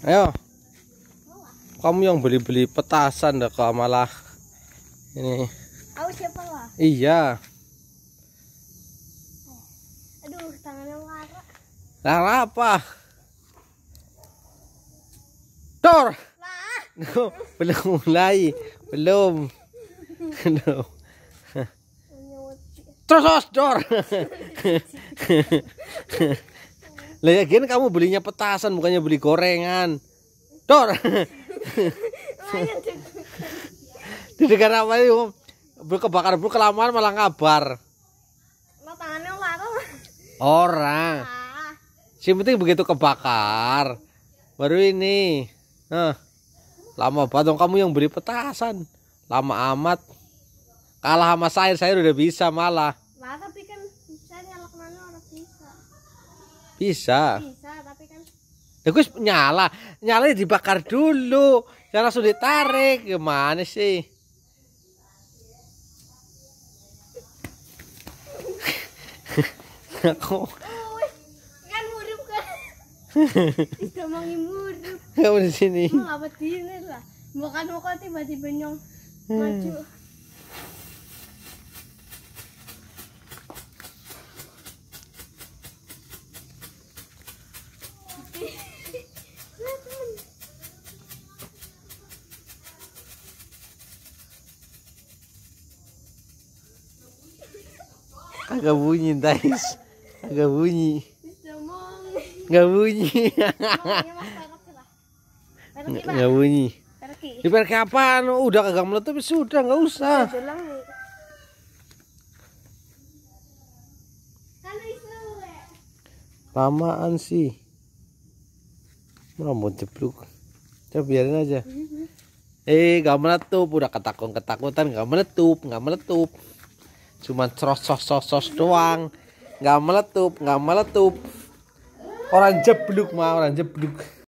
ayo kamu yang beli-beli petasan dah kok malah ini aku siapa lah iya aduh tangannya lara lara apa dor no, belum mulai belum belum terus dor Lah ya gini kamu belinya petasan bukannya beli gorengan. Dor. Di negara apa itu? Kebakar, bulu kelamaan malah ngabar. Orang. Ah. Si penting begitu kebakar. Baru ini. Nah. Lama banget kamu yang beli petasan. Lama amat. Kalah sama sayur, sayur udah bisa malah. Lah tapi kan saya nyalok mana orang bisa. Bisa. Bisa, tapi kan Terus ya, nyala, nyala ya dibakar dulu, jangan langsung ditarik. Gimana sih? Aku kan murup kan. Tidak mau murup. Kamu di sini. Mau apa lah. Bukan mau tiba-tiba nyong maju. Hmm. Agak bunyi, guys. Agak bunyi. Enggak bunyi. Enggak bunyi. Di perke apaan? Oh, udah kagak meletup ya sudah, enggak usah. Lamaan sih. mau jeblok. Coba biarin aja. Mm-hmm. Eh, gak meletup, udah ketakut ketakutan gak meletup, gak meletup. Cuman cros cos doang. Nggak meletup, nggak meletup. Orang jebluk mah, orang jebluk.